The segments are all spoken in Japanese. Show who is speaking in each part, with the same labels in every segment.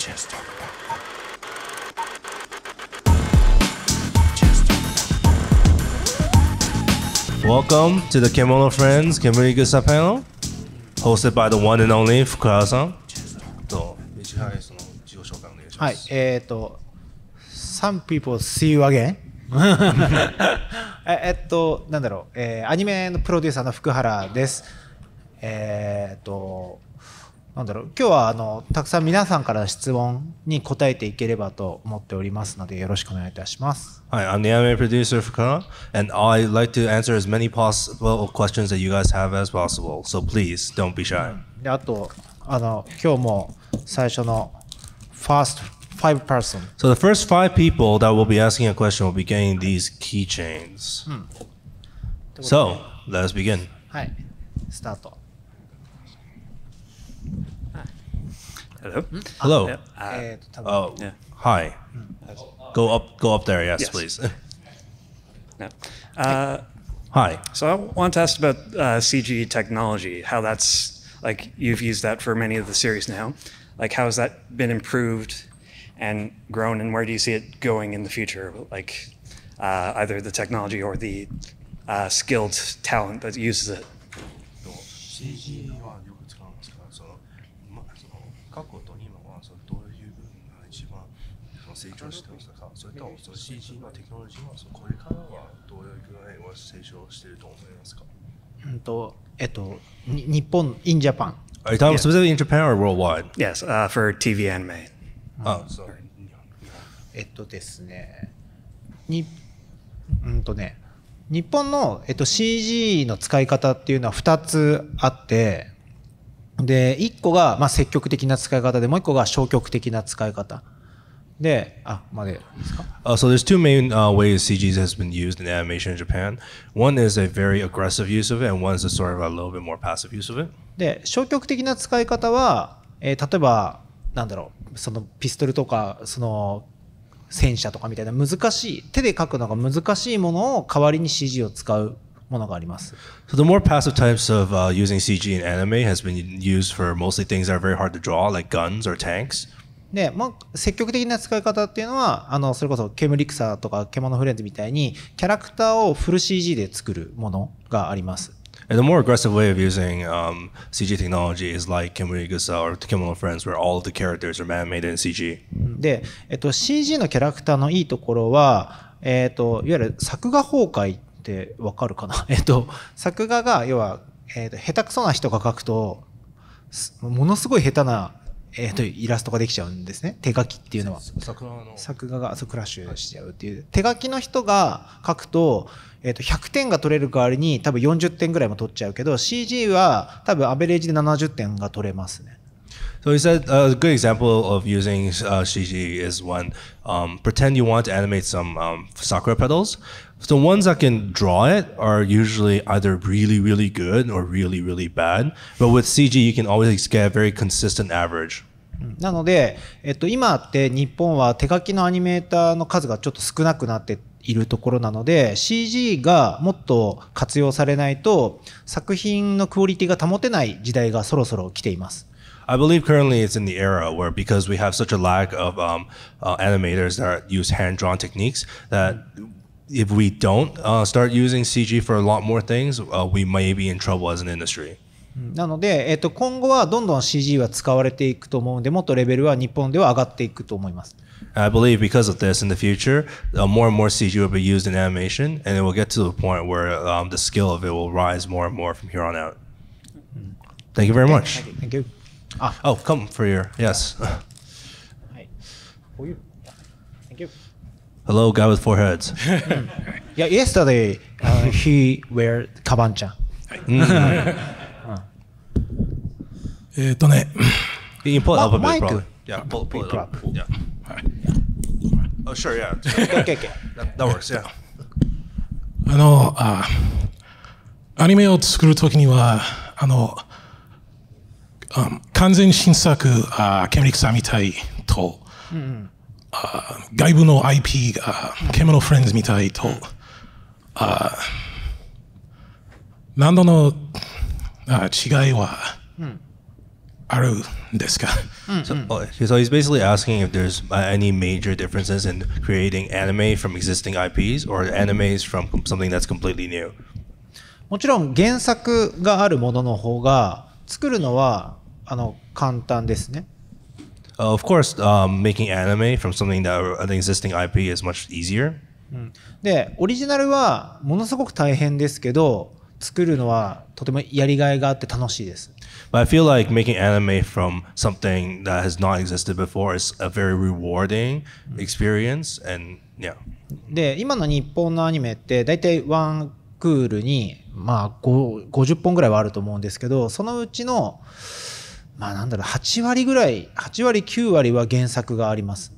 Speaker 1: Just talk about that. Welcome to the Kimono Friends Kimberly Gusa panel, hosted by the one and only Fukara さん。と、市原その自己紹介お願いします。
Speaker 2: はい、えっ、ー、と、Some people see you again えっと、なんだろう、えー、アニメのプロデューサーの福原です。えっ、ー、と、なんだろう今日はあのたくさん皆さんから質問に答えていければと思っておりますのでよろしくお願いいたします。
Speaker 1: はい、I'm the anime producer Fukara, and I like to answer as many possible questions that you guys have as possible. So please don't be shy.
Speaker 2: であとあの今日も最初の first five person.
Speaker 1: So the first five people that will be asking a question will be getting these keychains. うん、so let's begin. は
Speaker 2: い、スタート。Hello. Hello. Yeah. Uh, oh, yeah.
Speaker 1: hi. Mm, go up. Go up there. Yes, yes. please.
Speaker 3: Uh, hi. So I want to ask about uh, CG technology. How that's like you've used that for many of the series now. Like how has that been improved and grown, and where do you see it going in the future? Like uh, either the technology or the uh, skilled talent that uses it.
Speaker 1: CG.
Speaker 2: うんとえっと日本 in Japan
Speaker 1: Are you talking yeah. specifically in Japan or worldwide? Yes, uh, for TV anime.
Speaker 2: Oh, so. えっとですね、にうんとね、日本の、えっと、CG の使い方っていうのは2つあって、で、1個が、まあ、積極的な使い方で、もう1個が消極的な使い方。
Speaker 1: で、あ、までですか、uh, So there's two main、uh, ways CG s has been used in animation in Japan. One is a very aggressive use of it, and one is a sort of a little bit more passive use of it.
Speaker 2: で、消極的な使い方は、えー、例えば、なんだろう、そのピストルとか、その戦車とかみたいな難しい、手で描くのが難しいものを代わりに CG を使う。ものがあります。
Speaker 1: So the more passive types of、uh, using CG in anime has been used for mostly things that are very hard to draw, like guns or tanks.
Speaker 2: で、まあ、積極的な使い方っていうのは、あの、それこそ、ケムリクサーとか、獣フレンズみたいに、キャラクターをフル CG で作るものがあります。
Speaker 1: And the more aggressive way of using um, CG technology is like Kimurigusa or Kimono Friends, where all the characters are man-made in CG.
Speaker 2: で、えっと、CG のキャラクターのいいところは、えっと、いわゆる作画崩壊ってわかるかな えっと、作画が、要は、えっと、下手くそな人が描くと、ものすごい下手なえー、とイラストができちゃうんですね手書きっていうのは作画がそうクラッシュしちゃうっていう、はい、手書きの人が書くと,、えー、と100点が取れる代わりに多分40点ぐらいも取っちゃうけど CG は多分アベレージで70点が取れますね。
Speaker 1: So he said uh, a good example of using uh, CG is when um, pretend you want to animate some um, s o c c e r p e d a l s the ones that can draw it are usually either really, really good or really, really bad. But with CG, you can always get a very consistent average.
Speaker 2: なので、えっと、今って日本は手書きのアニメーターの数がちょっと少なくなっているところなので CG がもっと活用されないと作品のクオリティが保てない時代がそろそろ来ています。
Speaker 1: I believe currently it's in the era where because we have such a lack of um, uh, animators that use hand drawn techniques that if we don't uh, start using CG for a lot more things, uh, we may be in trouble as an industry.
Speaker 2: Mm. なので、えっと、今後はどんどん CG は使われていくと思うので、もっとレベルは日本では上がっていくと思います。
Speaker 1: I believe because of this in the future, uh, more and more CG will be used in animation, and it will get to the point where um, the skill of it will rise more and more from here on out. Mm. Thank you very much. Thank you. Thank you. Ah. Oh, come for your, yes. Hello, guy with four heads.
Speaker 2: yeah, yesterday uh, he wear kabancha.
Speaker 1: えっとね。You pull it up a bit, bro. Yeah, pull, pull it up. Yeah. Oh, sure, yeah. okay, okay. That, that works, yeah.
Speaker 4: あの、あアニメを作るときには、あの、あ完全新作あケムリクさんみたいと、うんあ外部の IP が獣フレンズみたいと、あ何度の
Speaker 1: あ違いはあるんですか、so, so he's basically asking if there's any major differences in creating anime from existing IPs or animes from something that's completely new
Speaker 2: もちろん原作があるものの方が作るのはあの簡単ですね
Speaker 1: of course, um, making anime from something that an existing IP is much easier.
Speaker 2: で、オリジナルはものすごく大変ですけど、作るのはとてもやりがいがあって楽しいです。
Speaker 1: But I feel like making anime from something that has not existed before is a very rewarding experience and yeah.
Speaker 2: で、今の日本のアニメって大体ワンクールにまあ50本ぐらいはあると思うんですけど、そのうちのまあ、なんだろう8割ぐらい8割9割は原作があります。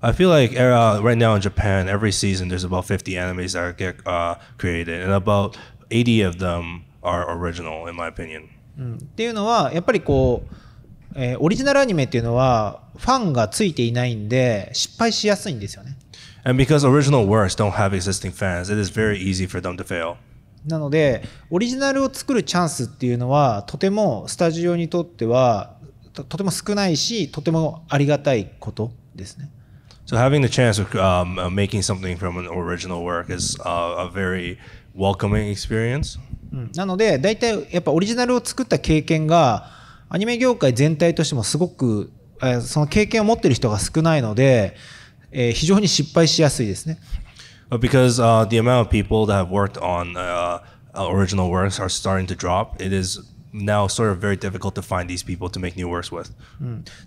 Speaker 1: I feel like uh, right now in Japan, every season there's about 50 animes that get uh, created, and about 80 of them are original, in my opinion. うん、っ
Speaker 2: ていうのは、やっぱりこう、えー、オリジナルアニメっていうのは、ファンがついていないんで、失敗しやすいんですよね。
Speaker 1: And because original works don't have existing fans, it is very easy for them to fail.
Speaker 2: なのでオリジナルを作るチャンスっていうのはとてもスタジオにとってはとても少ないしとてもありがたい
Speaker 1: ことですね。So having the chance of um, making something from an original work is uh, a very welcoming experience. なので大体
Speaker 2: やっぱオリジナルを作った経験がアニメ業界全体としてもすごくその経験を持ってる人が少ないので、えー、非常に失敗しやすいですね。
Speaker 1: because uh, the amount of people that have worked on uh, original works are starting to drop. It is now sort of very difficult to find these people to make new works with.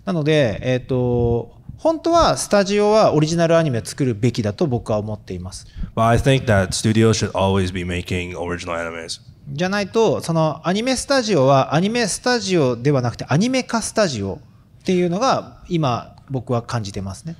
Speaker 2: なので、えっ、ー、と本当はスタジオはオリジナルアニメを作るべきだと僕は思っていま
Speaker 1: す。But I think that studios should always be making original animes.
Speaker 2: じゃないと、そのアニメスタジオはアニメスタジオではなくてアニメ化スタジオっていうのが今僕は感じてますね。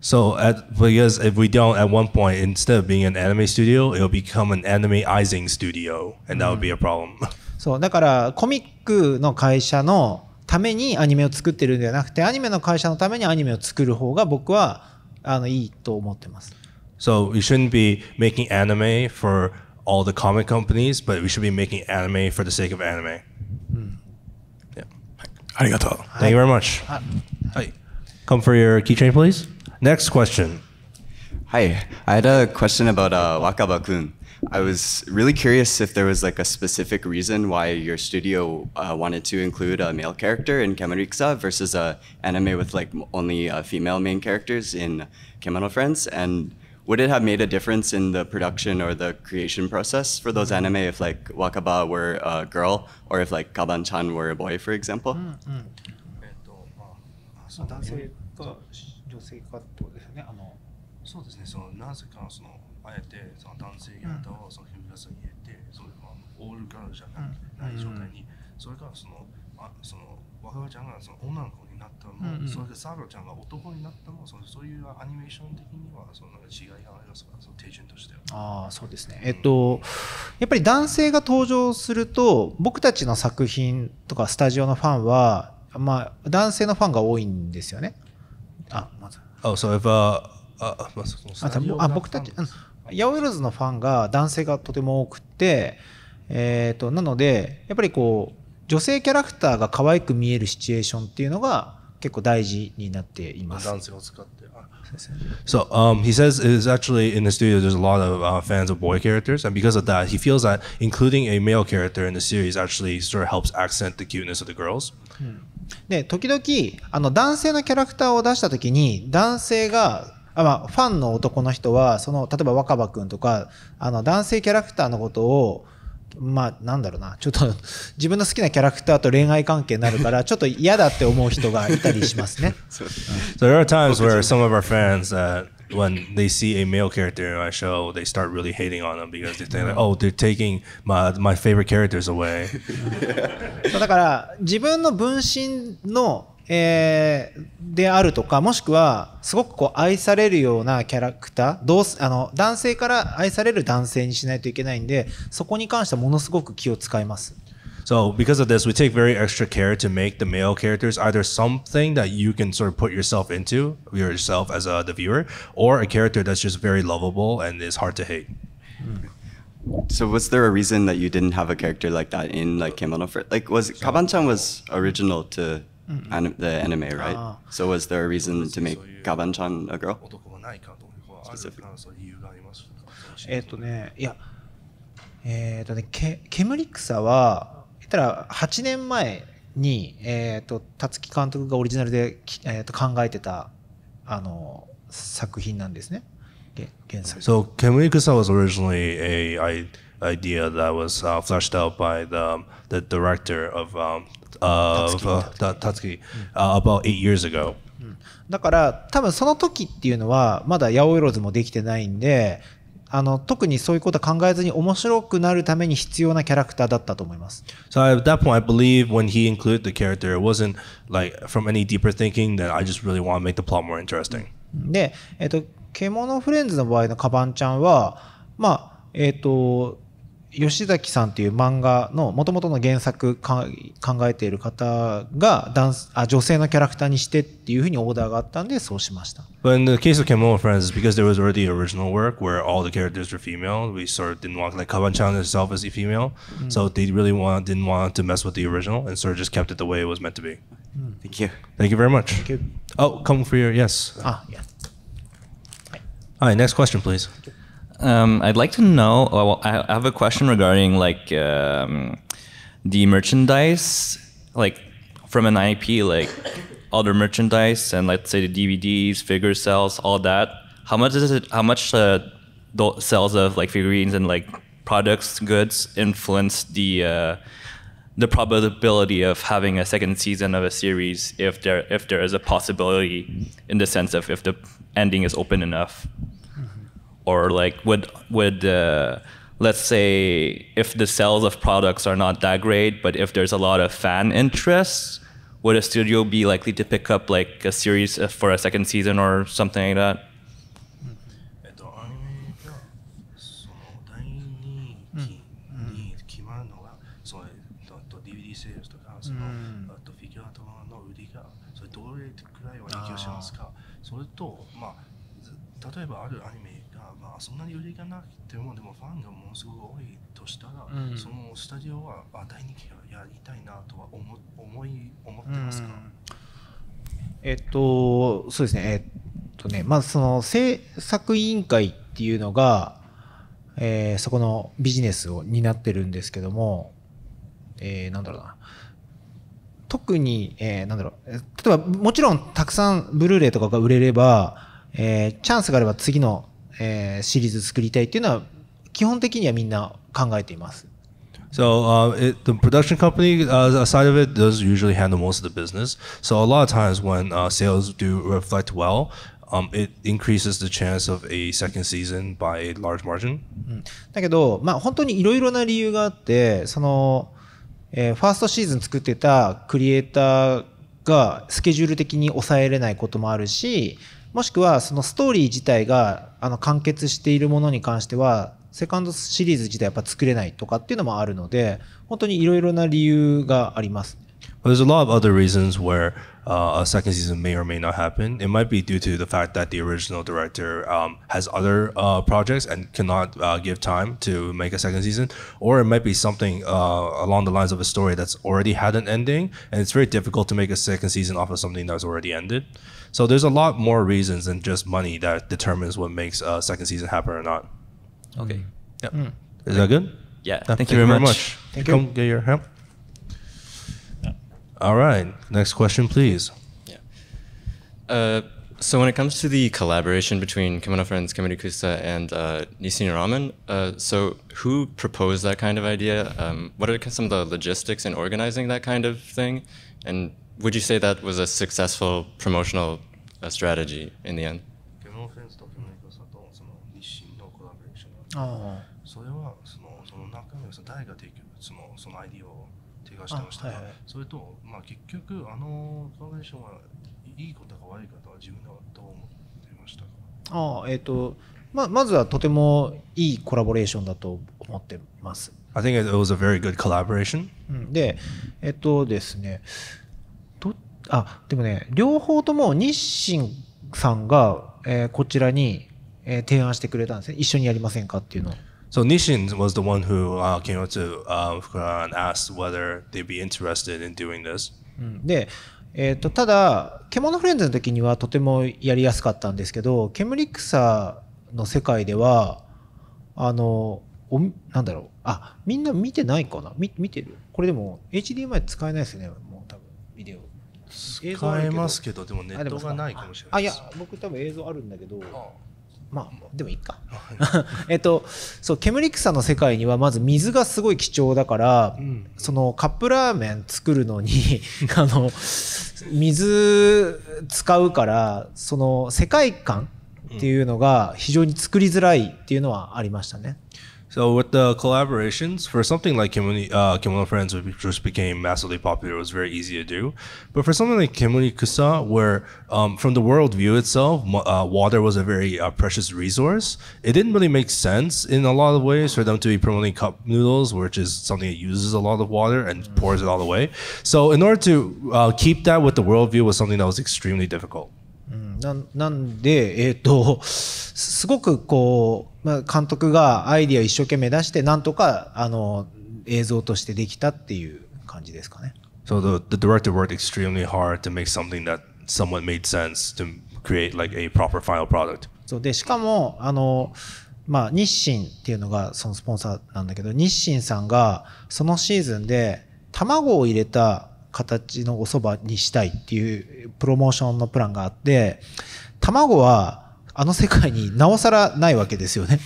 Speaker 1: So at, because if we don't, at one point, instead of being an anime studio, it'll become an animeizing studio, and that would be a mm. problem.
Speaker 2: そうだからコミックの会社のためにアニメを作ってるんではなくて、アニメの会社のためにアニメを作る方が僕はあのいいと思ってます。
Speaker 1: So we shouldn't be making anime for all the comic companies, but we should be making anime for the sake of anime. ありがとう。Thank mm. you very much. はい。Come for your keychain, please. Next question.
Speaker 3: Hi, I had a question about uh, Wakaba Kun. I was really curious if there was like a specific reason why your studio uh, wanted to include a male character in Kemeriksa versus a anime with like only uh, female main characters in Kimono Friends, and would it have made a difference in the production or the creation process for those anime if like Wakaba were a girl or if like Kaban-chan were a boy, for example? Mm
Speaker 4: -hmm.
Speaker 2: 女性化ってことですよねあの
Speaker 1: そうですねそのなぜかそのあえてその男性たをそのフェミナスに入れて、そのまあオールガールじゃないない状態に、それからそのあその若葉ちゃんがその女の子になったのも、うんうん、それでサーロちゃんが男になったのもそのそういうアニメーション的にはその違いがありますからその手順としてはああそうです
Speaker 2: ね、うん、えっとやっぱり男性が登場すると僕たちの作品とかスタジオのファンはまあ、男性のファンが多いんで
Speaker 1: すよね。あ、まず。あ、h so if, uh, uh, あ、僕
Speaker 2: たち、ヤオエルズのファンが男性がとても多くて、えーと、となのでやっぱりこう女性キャラクターが可愛く見えるシチュエーションっていうのが結構大事になっています。男
Speaker 1: 性を使って。So um, he says it's actually in the studio there's a lot of uh, fans of boy characters and because of that he feels that including a male character in the series actually sort of helps accent the cuteness of the girls. Hmm.
Speaker 2: で、時々、あの、男性のキャラクターを出した時に、男性が、あまあ、ファンの男の人は、その、例えば若葉君とか、あの、男性キャラクターのことを、まあ、なんだろうな、ちょっと 自分の好きなキャラクターと恋愛関係になるから、ちょっと嫌だって思う人がいたりしますね。
Speaker 1: so there are times where some of our fans t h when they see a male character in my show, they start really hating on them because they think like, oh, they're taking my my favorite characters away.
Speaker 2: だから自分の分身のえー、であるとか、もしくは、すごくこう愛されるようなキャラクター、どうす、あの、男性から愛される男性にしないといけないんで、そこに関してはものすごく気を使います。
Speaker 1: So because of this, we take very extra care to make the male characters either something that you can sort of put yourself into yourself as a, the viewer, or a character that's just very lovable and is hard to hate.
Speaker 3: So was there a reason that you didn't have a character like that in like Kimono for like was Kabanchan was original to mm -hmm. anim the anime, right? Ah. So was there a reason to make Kabanchan a girl?
Speaker 1: Specific?
Speaker 2: たら8年前に、えーと、と辰木監督がオリジナルで、えーと、と考えてたあの作品なんですね。原作。
Speaker 1: So Kemui Kusa was originally a, a idea that was uh, fleshed out by the the director of um, of uh, Tatsuki uh, about eight years ago.
Speaker 2: だから多分その時っていうのはまだ八百万もできてないんであの特にそういうことは考えずに面白くなるために必要なキャラクターだったと思います。
Speaker 1: So at that point, I believe when he included the character, it wasn't like from any deeper thinking that I just really want to make the plot more interesting.
Speaker 2: で、えっと、獣フレンズの場合のカバンちゃんは、まあ、えっと、吉崎さんっていう漫画のもともとの原作考えている方が男あ女性のキャラクターにしてっていうふうにオーダーがあったんでそうしました。
Speaker 1: But in the case of Kimono Friends, because there was already original work where all the characters were female, we sort of didn't want like Kaban-chan herself as a female, so they really want didn't want to mess with the original and sort of just kept it the way it was meant to be. Thank you. Thank you very much. Thank you. Oh, come for your yes. Ah, yeah. All right, next question,
Speaker 3: please. um, I'd like to know. Oh, well, I have a question regarding like um, the merchandise, like from an IP, like other merchandise, and let's say the DVDs, figure sales, all that. How much is it? How much uh,
Speaker 1: the sales of like figurines and like products, goods influence the uh,
Speaker 3: the probability of having a second season of a series if there if there is a possibility in the sense of if the ending is open enough or like
Speaker 1: would would uh, let's say if the sales of products are not that great, but if there's a lot of fan interest, would a studio be likely to pick up like a series uh, for a second season or something like that? Hmm. Hmm. そんなに売りがなくてもでもファンがものすごく多いとしたら、うん、そのスタジオはあ第2期はやりたいなとは思思い思ってますか、うん、
Speaker 2: えっとそうですねえっとねまずその制作委員会っていうのが、えー、そこのビジネスを担ってるんですけども、えー、なんだろうな特に、えー、なんだろう例えばもちろんたくさんブルーレイとかが売れればえー、チャンスがあれば次のえー、シリーズ作りたいっていうのは基本的にはみんな考えています。
Speaker 1: So uh, it, the production company uh, side of it does usually handle most of the business. So a lot of times when uh, sales do reflect well, um, it increases the chance of a second season by a large margin.
Speaker 2: だけど、まあ、本当にいろいろな理由があってその、えー、ファーストシーズン作ってたクリエイターがスケジュール的に抑えれないこともあるしもしくはそのストーリー自体があの完結しているものに関してはセカンドシリーズ自体やっぱ作れないとかっていうのもあるので本当にいろいろな理由があります。
Speaker 1: There's a lot of other reasons where uh, a second season may or may not happen. It might be due to the fact that the original director um, has other uh, projects and cannot uh, give time to make a second season, or it might be something along the lines of a story that's already had an ending, and it's very difficult to make a second season off of something that's already ended. So there's a lot more reasons than just money that determines what makes a second season happen or not. Okay. Mm. Yeah. Mm. Is that good? Yeah. Thank, thank, you very much. much. Thank Come you. get your help. Yeah. All
Speaker 3: right. Next question, please. Yeah. Uh, so when it comes to the collaboration between Kimono Friends, Kamini Kusa, and uh, Nisini Ramen, uh, so who proposed that kind of idea? Um, what are some of the logistics in organizing that kind of thing? And would you say that was a successful promotional strategy in the end?
Speaker 1: それはそのその中身は誰が提供そのその ID を提供してましたか、はいはい、それと、まあ、結局あのコラボレーションはいいことか悪いことは自分ではどう思っていましたか
Speaker 2: あえっ、ー、とまあ、まずはとてもいいコラボレーションだと思ってます。
Speaker 1: I think it was a very good collaboration.
Speaker 2: で、えっとですね、あ、でもね、両方とも日清さんが、えー、こちらに、えー、提案してくれたんですね。一緒にやり
Speaker 1: ませんかっていうのを。So Nishin was the one who uh, came up to uh, Fukuhara and asked whether they'd be interested in doing this.
Speaker 2: で、えーと、ただ「獣フレンズ」の時にはとてもやりやすかったんですけど「煙草」の世界ではあのおなんだろうあみんな見てないかな見見てるこれでも HDMI 使えないですねもう多分
Speaker 1: ビデオ使えますけどでもネットがないかもしれないです
Speaker 2: あいや僕多分映像あるんだけどまあでもいいか えっとそう煙草の世界にはまず水がすごい貴重だから、うん、そのカップラーメン作るのに あの水使うからその世界観っていうのが非常に作りづらいっていうの
Speaker 1: はありましたね。うん So with the collaborations, for something like Kimuni, uh, Kimono Friends, which just became massively popular, it was very easy to do. But for something like Kimuni Kusa, where um, from the world view itself, uh, water was a very uh, precious resource, it didn't really make sense in a lot of ways for them to be promoting cup noodles, which is something that uses a lot of water and pours it all away. So in order to uh, keep that with the worldview was something that was extremely difficult. うん、
Speaker 2: ななんで、えーと、すごくこう、まあ、監督がアイディアを一生懸命出してなんとかあの映像としてできたって
Speaker 1: いう感じですかね。So the, the director worked extremely hard to make something that somewhat made sense to create like a proper final product.
Speaker 2: そうでしかもあの、まあ、日清っていうのがそのスポンサーなんだけど日清さんがそのシーズンで卵を入れた形のおそばにしたいっていうプロモーションのプランがあって、卵はあの世界になおさらないわけですよね。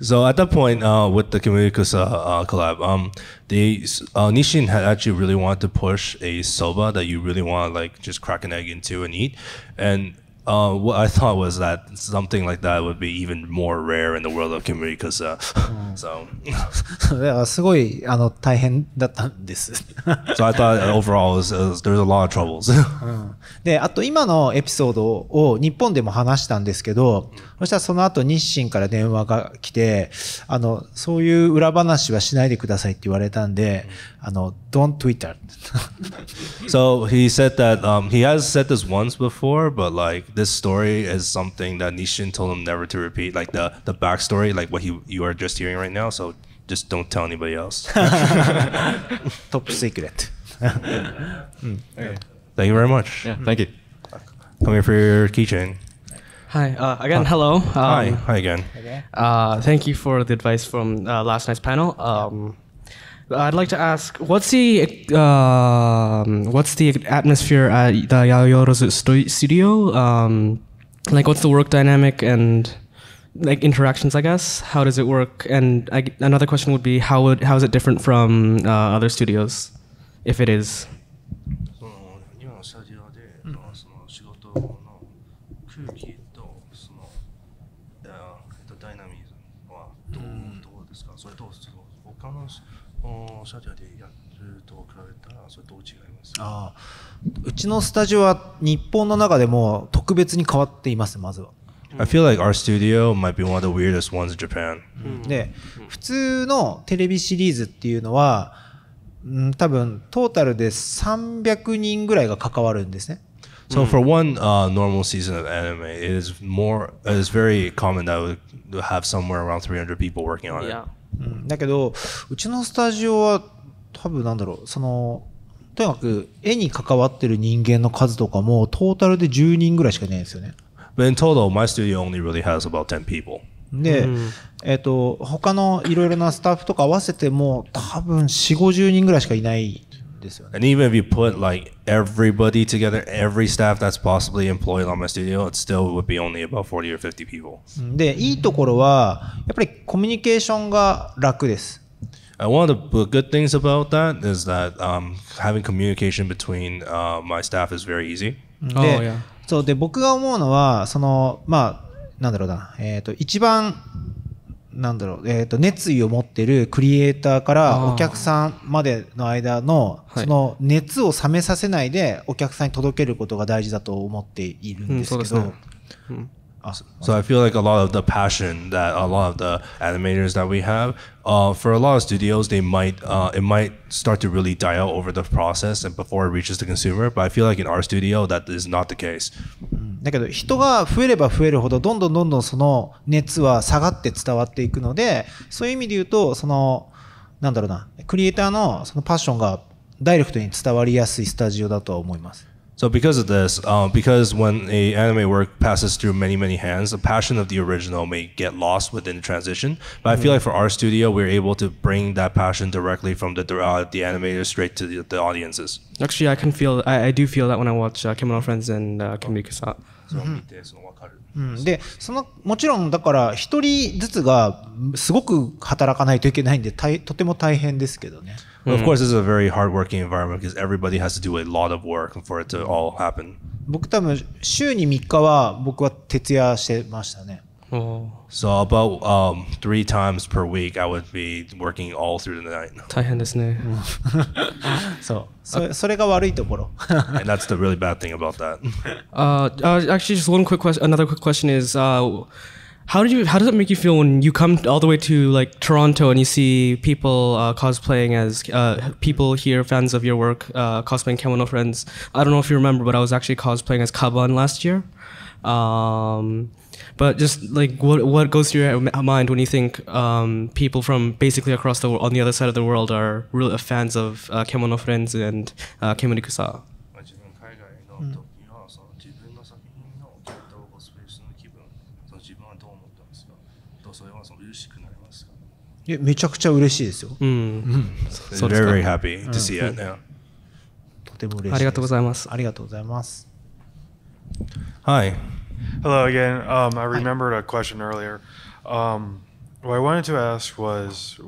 Speaker 1: So at that point, uh, with the Kimurikusa uh, collab, um, they uh, Nishin had actually really wanted to push a soba that you really want like just crack an egg into and eat, and Uh, what I thought was that something like that would be even more rare in the world of community because uh, mm. so
Speaker 2: だからすごいあの大変だった
Speaker 1: んです。so I thought overall it was, it was, there a lot of troubles. Mm.
Speaker 2: で、あと今のエピソードを日本でも話したんですけど、そしたらその後日清から電話が来て、あの、そういう裏話はしないでくださいって言われたんで、あの、don't Twitter.
Speaker 1: so he said that、um, he has said this once before, but like this story is something that Nishin told him never to repeat, like the, the backstory, like what he, you are just hearing right now. So just don't tell anybody else. Top secret. うん okay. Thank you very much. Yeah, thank you. Come here for your keychain.
Speaker 5: Hi uh, again. Hello. Um, hi. Hi again. Uh, thank you for the advice from uh, last night's panel. Um, I'd like to ask, what's the um, what's the atmosphere at the Yayoro's studio? Um, like, what's the work dynamic and like interactions? I guess. How does it work? And I, another question would be, how would how is it different from uh, other studios, if it is?
Speaker 1: スタジオでやると比べた
Speaker 2: らそれどう違いますあうちのスタジオは日本の中でも特別に変わっていますまずは。
Speaker 1: I feel like our studio might be one of the weirdest ones in Japan. で、
Speaker 2: 普通のテレビシリーズっていうのは、うん、多分トータルで300人ぐらいが関わるんですね。
Speaker 1: So for one uh, normal season of anime, it is more, it is very common that w e have somewhere around 300 people working on it. Yeah.
Speaker 2: うん、だけどうちのスタジオは多分なんだろうそのとにかく絵に関わってる人間の数とかもトータルで10人ぐらいしかいないんですよね。
Speaker 1: in total, my studio only really has about 10 people.
Speaker 2: で、うん、えっ、ー、と、他のいろいろなスタッフとか合わせても、多分4、50人ぐらいし
Speaker 1: かいない And even if you put like everybody together, every staff that's possibly employed on my studio, it still would be only about 40 or 50 people.
Speaker 2: Mm. で、いいところは、
Speaker 1: やっぱりコミュニケーションが楽です。And one of the good things about that is that um, having communication between uh, my staff is very easy. Mm. Oh yeah.
Speaker 2: そうで僕が思うのはそのまあなんだろうな、えっ、ー、と一番なんだろう、えー、と熱意を持ってるクリエイターからお客さんまでの間のその熱を冷めさせないでお客さんに届けることが大事だと思っているんですけど。
Speaker 1: So I feel like a lot of the passion that a lot of the animators that we have, uh, for a lot of studios, they might uh, it might start to really die out over the process and before it reaches the consumer. But I feel like in our studio, that is not the case.
Speaker 2: だけど人が増えれば増えるほどどんどんどんどんその熱は下がって伝わっていくのでそういう意味で言うとそのなんだろうなクリエイターのそのパッションがダイレクトに伝わりやすいスタジオだとは思います。
Speaker 1: So because of this, um, because when a anime work passes through many many hands, the passion of the original may get lost within the transition. But mm-hmm. I feel like for our studio, we're able to bring that passion directly from the uh, the animators straight to the, the, audiences.
Speaker 5: Actually, I can feel I, I do feel that when I watch uh, Kimono Friends and uh, Kimi
Speaker 2: Kasa. うん、でそのもちろんだから1人ずつがすごく働かないといけないんでとても大変ですけどね。Mm-hmm of mm. course, this is a
Speaker 1: very hardworking environment because everybody has to do a lot of work for it to all happen. So about um, three times per week, I would be working all through the night. 大変ですね。そうそそれが悪いところ。And that's the really bad thing about that.
Speaker 5: Uh, uh, actually, just one quick question. Another quick question is. Uh, how did you? How does it make you feel when you come all the way to like Toronto and you see people uh, cosplaying as uh, people here, fans of your work, uh, cosplaying Kimono oh Friends? I don't know if you remember, but I was actually cosplaying as Kaban last year. Um, but just like what what goes through your mind when you think um, people from basically across the on the other side of the world are real fans of uh, Kimono oh Friends and uh, Kimono Kusa?
Speaker 2: Very happy to see you now. とても嬉しい。ありがとうございます。ありがとうございます。
Speaker 3: Hi. Hello again. Um, I remembered a question earlier. Um, what I wanted to ask was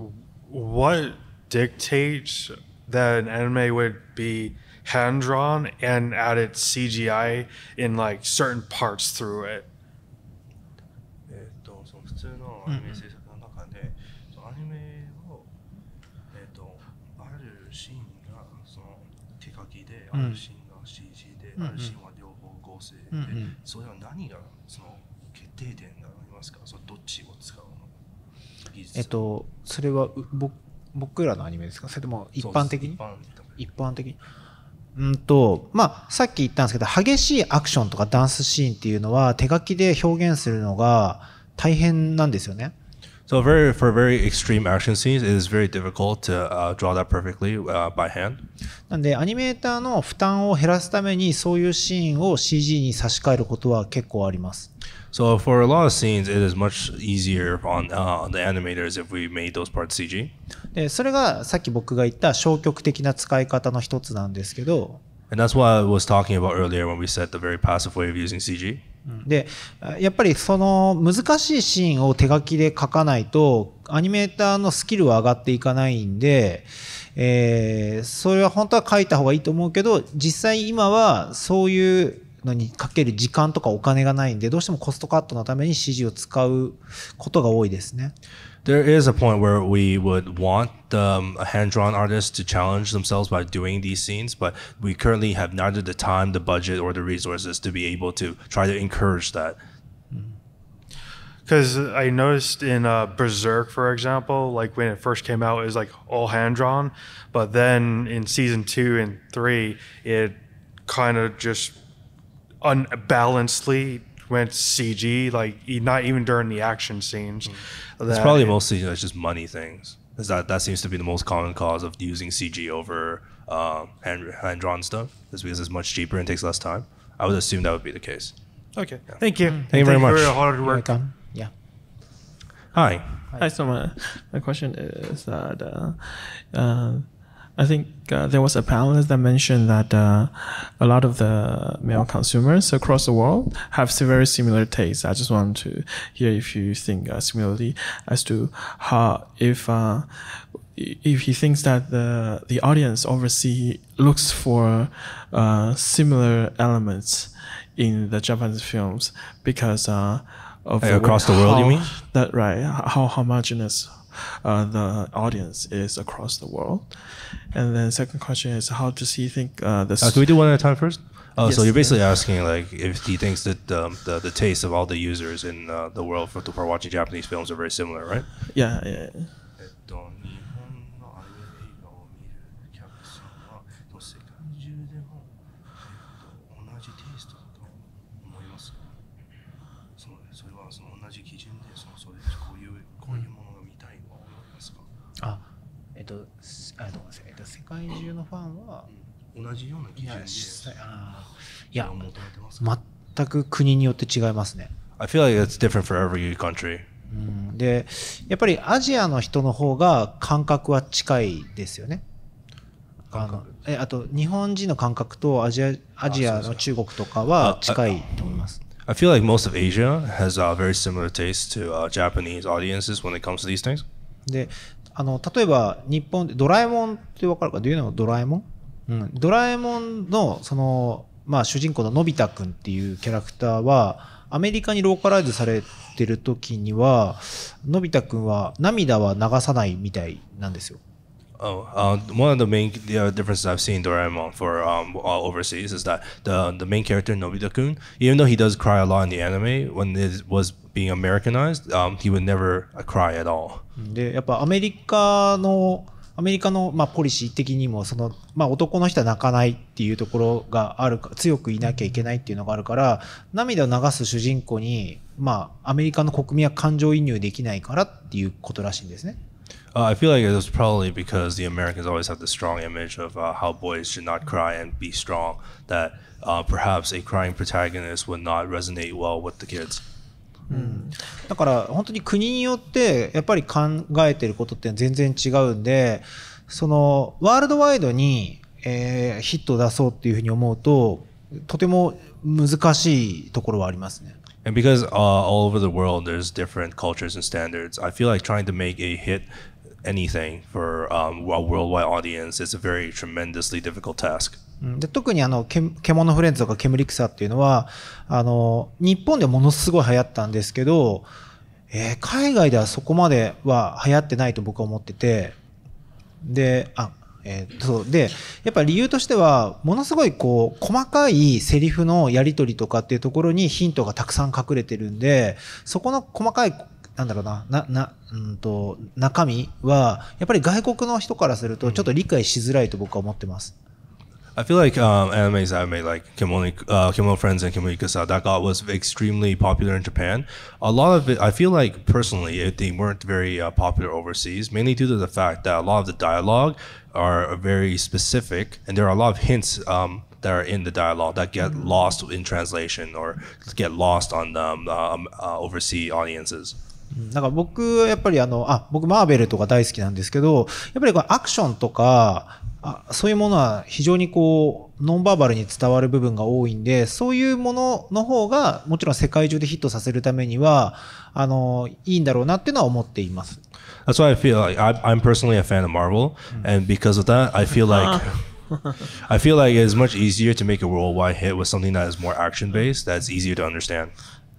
Speaker 3: what dictates that an anime would be hand drawn and added CGI in like certain parts through it?
Speaker 1: アルシンが CG で、アルシンは両方合成で、それは何がその決定点がありますかそれどっちを使うのえっ
Speaker 2: とそれは僕らのアニメですかそれとも一般的に一般的にうんとまあ、さっき言ったんですけど激しいアクションとかダンスシーンっていうのは手書きで表現するのが大変なんですよね。
Speaker 1: So very for very extreme action scenes, it is very difficult to draw that perfectly by hand.
Speaker 2: なんでアニメーターの負担を減らすためにそういうシーンを CG に差し替えることは結構あります。
Speaker 1: So for a lot of scenes, it is much easier on、uh, the animators if we made those parts CG.
Speaker 2: でそれがさっき僕が言った消極的な使い方の一つなんですけど。
Speaker 1: And that's what I was talking about earlier when we said the very passive way of using CG.
Speaker 2: でやっぱりその難しいシーンを手書きで書かないとアニメーターのスキルは上がっていかないんで、えー、それは本当は書いた方がいいと思うけど実際今はそういうのにかける時間とかお金がないんでどうしてもコストカットのために指示を使うことが多いです
Speaker 1: ね。There is a point where we would want um, a hand-drawn artist to challenge themselves by doing these scenes, but we currently have neither the time, the budget, or the resources to be able to try to encourage that.
Speaker 3: Because mm-hmm. I noticed in uh, Berserk, for example, like when it first came out, it was like all hand-drawn, but then in season two and three, it kind of just unbalancedly went CG, like not even during the action scenes. Mm. It's probably it, mostly you
Speaker 1: know, it's just money things that, that seems to be the most common cause of using CG over uh, hand hand drawn stuff, is because it's much cheaper and takes less time. I would assume that would be the case. Okay, yeah. thank you. Mm. Thank, thank you very much. hard work. Welcome. Yeah.
Speaker 2: Hi.
Speaker 4: Hi. Hi. So my, my question is that uh, uh, I think uh, there was a panelist that mentioned that uh, a lot of the male consumers across the world have very similar tastes. I just want to hear if you think uh, similarly as to how if uh, if he thinks that the the audience overseas looks for uh, similar elements in the Japanese films because uh, of across the world, you mean that right? How homogenous uh, the audience is across the world? And then second question is how does he think uh, this? Uh, can we do one
Speaker 1: at a time first? Oh, yes, so you're basically asking like if he thinks that um, the the taste of all the users in uh, the world for, for watching Japanese films are very similar, right? Yeah. yeah. 界中のファンは、同じような基準で実際あいや求めてますか
Speaker 2: 全く国によって違いますね
Speaker 1: I feel like it's different for every country う
Speaker 2: ん、でやっぱりアジアの人の方が感覚は近いですよね。あのえあと日本人の感覚とアジアアジアの中国とかは近い
Speaker 1: と思います。I feel like most of Asia has a very similar taste to、uh, Japanese audiences when it comes to these things.
Speaker 2: であの、例えば日本でドラえもんってわかるかどういうのドラえもんうん。ドラえもんの、その、まあ主人公ののび太くんっていうキャラクターは、アメリカにローカライズされてる時には、のび太くんは涙は流さないみたいなんですよ。
Speaker 1: Oh, uh, one of the main uh, differences I've seen Doraemon for um, overseas is that the the main character Nobita-kun, even though he does cry a lot in the anime, when it was being Americanized, um, he would never cry at all.
Speaker 2: でやっぱアメリカのアメリカのまあポリシー的にもその、まあ、男の人は泣かないっていうところがあるか強くいなきゃいけないっていうのがあるから涙を流す主人公に、まあ、アメリカの国民は感情移入できないからっていうことらしいんですね。
Speaker 1: Uh, I feel like it was probably because the Americans always have the strong image of uh, how boys should not cry and be strong, that uh, perhaps a crying protagonist would not resonate well with the kids.
Speaker 2: うん、だから本当に国によってやっぱり考えてることって全然違うんでそのワールドワイドに、えー、ヒットを出そうっていうふうに思うととても難しいところはありますね。
Speaker 1: And because uh, all over the world there's different cultures and standards, I feel like trying to make a hit anything for um, a worldwide audience is a very tremendously difficult task.
Speaker 2: で特にあのけ、獣フレンズとか煙草っていうのは、あの、日本でものすごい流行ったんですけど、えー、海外ではそこまでは流行ってないと僕は思ってて、で、あ、えー、そうでやっぱ理由としてはものすごいこう細かいセリフのやり取りとかっていうところにヒントがたくさん隠れてるんでそこの細かいなんだろうななな、うんと、と中身はやっぱり外国の人からするとちょっと理解しづらいと僕は思ってます。うん
Speaker 1: I feel like um, animes I made, like Kimono, uh, Kimono Friends and Kimono Kasa, that got was extremely popular in Japan. A lot of it, I feel like personally, it, they weren't very uh, popular overseas, mainly due to the fact that a lot of the dialogue are very specific, and there are a lot of hints um, that are in the dialogue that get mm-hmm. lost in translation or get lost on um, uh, um uh, overseas audiences.
Speaker 2: Mm, なんか僕、やっぱりあの、あ、僕マーベルとか大好きなんですけど、やっぱりこうアクションとか、あそういうものは非常にこうノンバーバルに伝わる部分が多いんでそういうものの方がもちろん世界中でヒットさせるためにはあのいいんだろうなっていうのは思って
Speaker 1: います。That's why I feel like I'm personally a fan of Marvel、and because of that I feel like I feel like it's much easier to make a worldwide hit with something that is more action based that's easier to understand.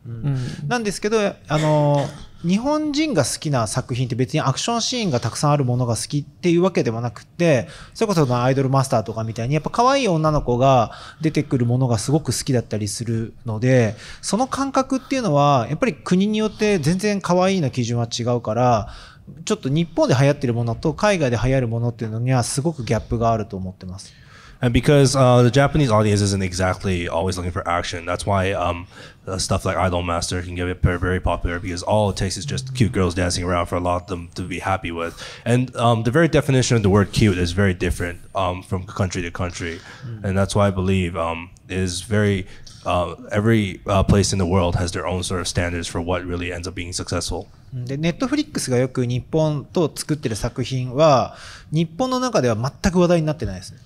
Speaker 2: うん、なんですけどあの日本人が好きな作品って別にアクションシーンがたくさんあるものが好きっていうわけではなくて、それこそアイドルマスターとかみたいに、やっぱ可愛い女の子が出てくるものがすごく好きだったりするので、その感覚っていうのは、やっぱり国によって全然可愛いの基準は違うから、ちょっと日本で流行ってるものと海外で流行るものっていうのにはすごくギャップがあると思
Speaker 1: ってます。and because uh, the Japanese audience isn't exactly always looking for action, that's why um, uh, stuff like Idol Master can get very, very popular because all it takes is just cute girls dancing around for a lot of them to be happy with. And um, the very definition of the word cute is very different um, from country to country, mm. and that's why I believe um, is very uh, every uh, place in the world has their own sort of standards for what really ends up being successful.
Speaker 2: Mm. で、ネットフリックスがよく日本と作ってる作品は、日本の中では全く話題になってないで
Speaker 1: すね。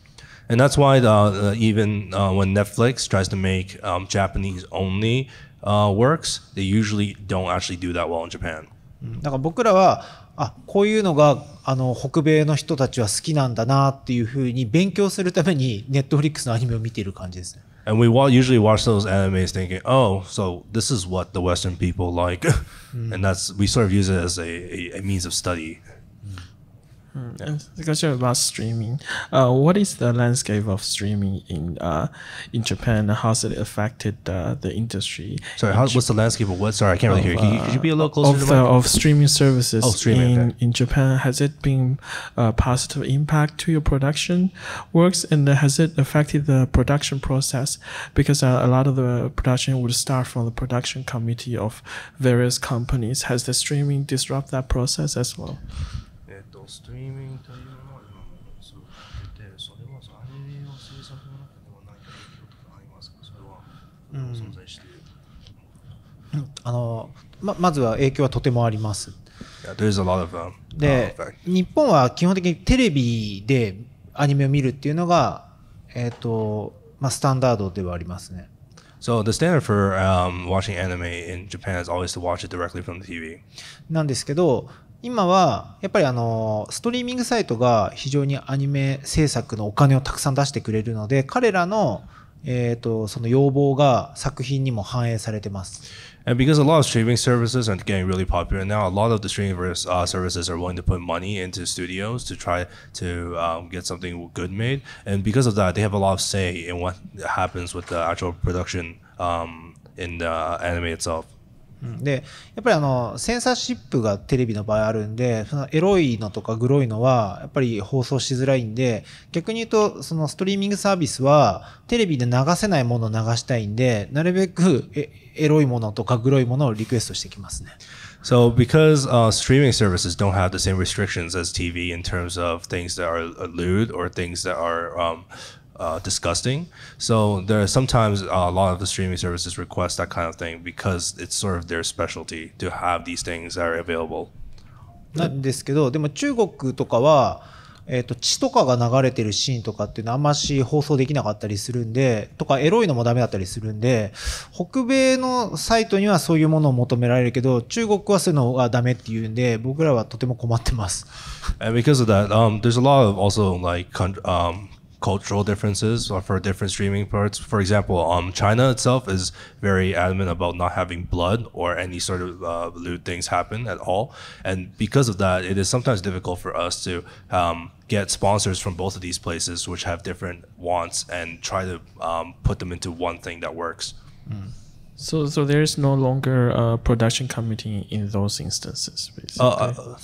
Speaker 1: and that's why uh, uh, even uh, when Netflix tries to make um, Japanese only uh, works, they usually don't actually do that well in Japan. Mm-hmm. だから僕ら
Speaker 2: はあこういうのがあの北米の人たちは好きなんだなっていうふうに勉強するためにネットフリックスのアニメを見ている感じですね。
Speaker 1: And we usually watch those animes thinking, oh, so this is what the Western people like. Mm-hmm. and that's, we sort of use it as a, a, a means of study.
Speaker 4: Mm, The question about streaming. Uh, what is the landscape of streaming in uh, in Japan? How's it affected uh, the
Speaker 1: industry? Sorry, in how, what's the landscape of what? Sorry, I can't of, really hear. Can you, you be a little uh, closer? Of, the, of streaming
Speaker 4: services oh, streaming, in, okay. in Japan, has it been a uh, positive impact to your production works, and has it affected the production process? Because uh, a lot of the production would start from the production committee of various companies. Has the streaming disrupt that process as well?
Speaker 1: ストリーミング対応のあものをすごくやてそれはアニメの制作の中では何か影響とかありますかそれは存在している。
Speaker 2: うん、あのままずは影響はとてもあります。で、日本は基本的にテレビでアニメを見るっていうのが、えっ、ー、と、まあ、スタンダードではありますね。
Speaker 1: So the standard for um, watching anime in Japan is always to watch it directly from the TV.
Speaker 2: なんですけど、今はやっぱりあのストリーミングサイトが非常にアニメ制作のお金をたくさん出してくれるので彼らのえー、とその要望が作品にも反映されてます。
Speaker 1: And because a lot of streaming services are getting really popular now, a lot of the streaming uh, services are willing to put money into studios to try to um, get something good made. And because of that, they have a lot of say in what happens with the actual production um, in the anime itself.
Speaker 2: うん、でやっぱりあのセンサーシップがテレビの場合あるんでそのエロいのとかグロいのはやっぱり放送しづらいんで逆に言うとそのストリーミングサービスはテレビで流せないものを流したいんでなるべくエロいものとかグロいものをリクエストしてきますね。
Speaker 1: So, because uh, streaming services don't have the same restrictions as TV in terms of things that are lewd or things that are um, uh, disgusting. So there are sometimes uh, a lot of the streaming services request that kind of thing because it's sort of their specialty to have these things that are available.
Speaker 2: なんですけど、でも中国とかは、えっ、ー、と、血とかが流れてるシーンとかっていうのはあんまし放送できなかったりするんで、とかエロいのもダメだったりするんで、北米のサイトにはそういうものを求められるけど、中国はそういうのがダメっていうんで、僕らはとても困ってます。
Speaker 1: And because of that, um, there's a lot of also like, um, cultural differences or for different streaming parts. For example, um, China itself is very adamant about not having blood or any sort of uh, lewd things happen at all, and because of that, it is sometimes difficult for us to um, get sponsors from both of these places, which have different wants, and try to um, put them into one thing that works.
Speaker 4: Mm. So, so there is no longer a production committee in those instances, basically. Uh, uh,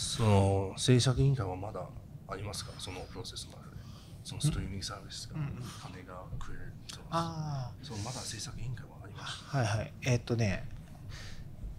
Speaker 1: そのストリーミングサービスが、金がくれるああ。そまだ政策委員会はありますはいはい。えー、っとね、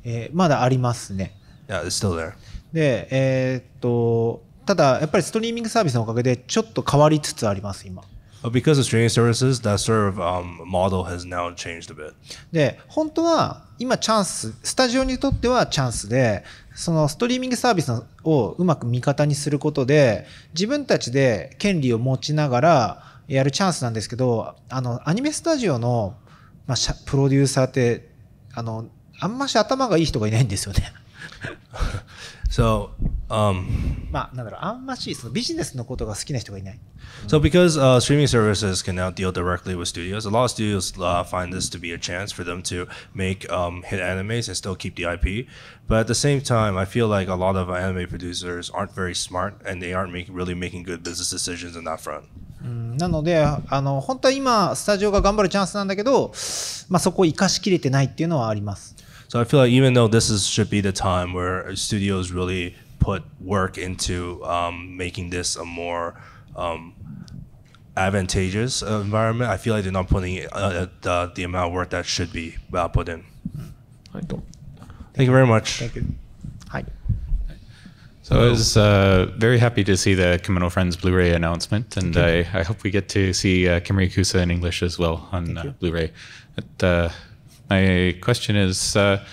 Speaker 2: えー、まだありますね。
Speaker 1: Yeah, it's still there.
Speaker 2: で、えー、っと、ただやっぱりストリーミングサービスのおかげでちょっと変わりつつあります、
Speaker 1: 今。Because of streaming services, that sort of、um, model has now changed a bit.
Speaker 2: で、本当は今チャンス、スタジオにとってはチャンスで、そのストリーミングサービスをうまく味方にすることで、自分たちで権利を持ちながらやるチャンスなんですけど、あの、アニメスタジオの、まあ、プロデューサーって、
Speaker 1: あの、あん
Speaker 2: まし頭がいい人がいないんですよね。
Speaker 1: so, Um, so because uh, streaming services can now deal directly with studios, a lot of studios uh, find this to be a chance for them to make um, hit animes and still keep the IP. But at the same time, I feel like a lot of anime producers aren't very smart and they aren't make, really making good business decisions in that front.
Speaker 2: なのであの本当は今スタジオが頑張るチャンスなんだけど、まあ、そこを生かしきれてないっていうのはあります。
Speaker 1: So I feel like even though this is, should be the time where studios really put work into um, making this a more um, advantageous uh, environment. I feel like they're not putting uh, uh, the, the, amount of work that should be uh, put in. Thank you very much. Thank you. Hi. So I was
Speaker 4: uh, very happy to see the Kimono Friends Blu-ray announcement, and I, I, hope we get to see uh, Kusa in English as well on uh, Blu-ray. But, uh, my question is uh,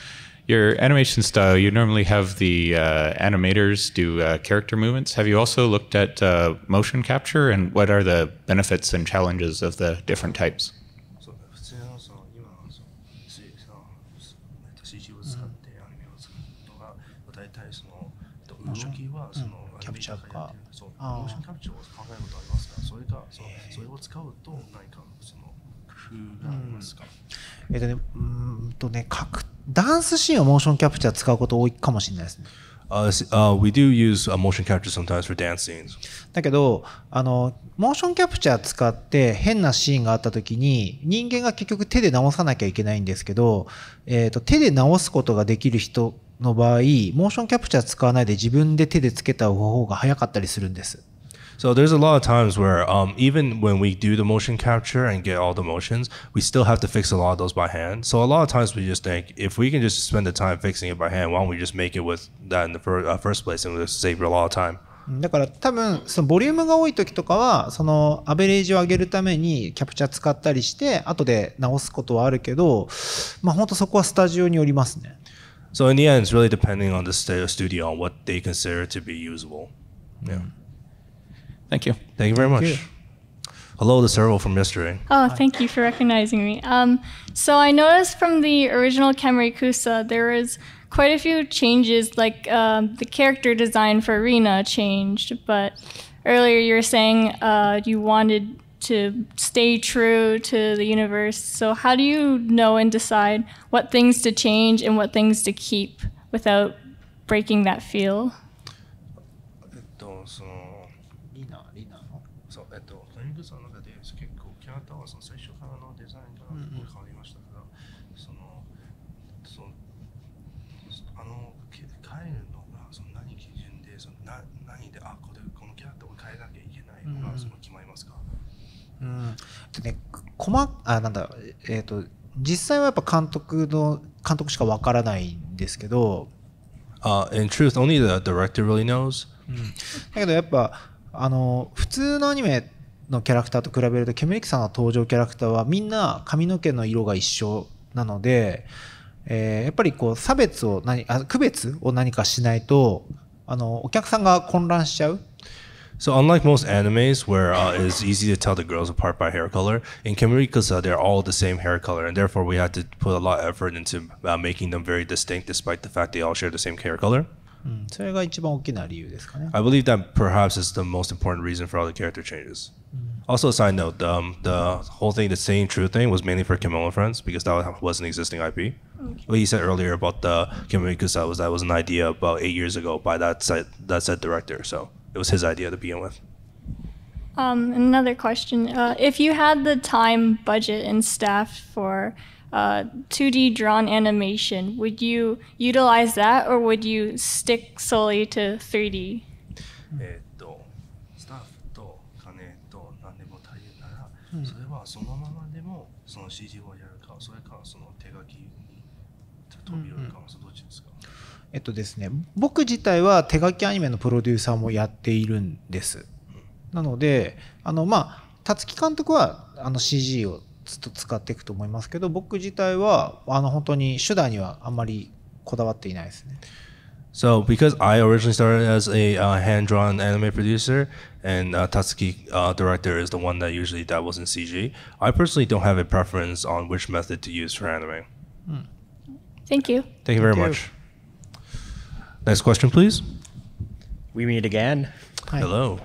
Speaker 4: your animation style, you normally have the uh, animators do uh, character movements. Have you also looked at uh, motion capture and what are the benefits and challenges of the different types?
Speaker 1: えっとね、うん
Speaker 2: とね、書くダンスシーンをモーションキャプチャー使うこと多いかもしれないですね。
Speaker 1: Uh, uh, we do use for dance scenes.
Speaker 2: だけど、あの、モーションキャプチャー使って変なシーンがあった時に、人間が結局手で直さなきゃいけないんですけど、えっ、ー、と、手で直すことができる人の場合、モーションキャプチャー使わないで自分で手でつけた方が早かったりするんです。
Speaker 1: So there's a lot of times where um, even when we do the motion capture and get all the motions, we still have to fix a lot of those by hand. So a lot of times we just think if we can just spend the time fixing it by hand, why don't we just make it with that in the fir uh, first place and we'll save a lot of time.
Speaker 2: だから多分そのボリュームが多い時とかはそのアベレージを上げるためにキャプチャー使ったりして後で直すことはあるけどまあ本当そこはスタジオによりますね。
Speaker 1: So in the end, it's really depending on the studio on what they consider to be usable. Yeah. Thank you. Thank you very thank much. You. Hello, the servo from yesterday. Oh,
Speaker 6: thank you for recognizing me. Um, so I noticed from the original Kusa, there was quite a few changes, like uh, the character design for Rena changed. But earlier you were saying uh, you wanted to stay true to the universe. So how do you know and decide what things to change and what things to keep without breaking that feel?
Speaker 1: デザインがすごい変わりましたけど、そのそのあの帰るのがその何基準でそのな何であこれこのキャラクターを変えなきゃいけないのが、その決まりますか、
Speaker 2: うん、うん、でね、細
Speaker 1: あなんだえっ、ー、と
Speaker 2: 実際はやっぱ監督の監督しかわからないんですけど、
Speaker 1: uh, in truth only the director really knows、うん、だ
Speaker 2: けどやっぱあの普通のアニメってのキャラクターと比べるとケムリキさんの登場キャラクターはみんな髪の毛の色が一緒なので、えー、やっぱりこう差別を何あ区別を何かしないとあのお客さんが混乱しちゃう
Speaker 1: So unlike most animes where uh, it's easy to tell the girls apart by hair color, in Kimurikusa they're all the same hair color, and therefore we had to put a lot of effort into uh, making them very distinct, despite the fact they all share the same hair color.
Speaker 2: うん、それが一番大きな理由ですかね。
Speaker 1: I believe that perhaps is the most important reason for all the character changes. Also, a side note: um, the whole thing, the same true thing, was mainly for Camilla Friends because that was an existing IP. Okay. What you said earlier about the Camilla Kusai was that was an idea about eight years ago by that set, that said director, so it was his idea to begin with.
Speaker 6: Um, another question: uh, If you had the time, budget, and staff for uh, 2D drawn animation, would you utilize that, or would you stick solely to 3D?
Speaker 1: はそのままでもその c g をやるかそれかその手書きに飛び降りるかも、どっちですか
Speaker 2: えっとですね僕自体は手書きアニメのプロデューサーもやっているんです、なのであのまあ辰木監督はあの CG をずっと使っていくと思いますけど僕自体はあの本当に手段にはあんまりこだわっていないですね。
Speaker 1: So because I originally started as a uh, hand-drawn anime producer, and uh, Tatsuki uh, director is the one that usually dabbles in CG. I personally don't have a preference on which method to use for anime. Hmm.
Speaker 6: Thank you. Thank you very Thank much.
Speaker 1: You. Next question, please.
Speaker 3: We meet again. Hi. Hello.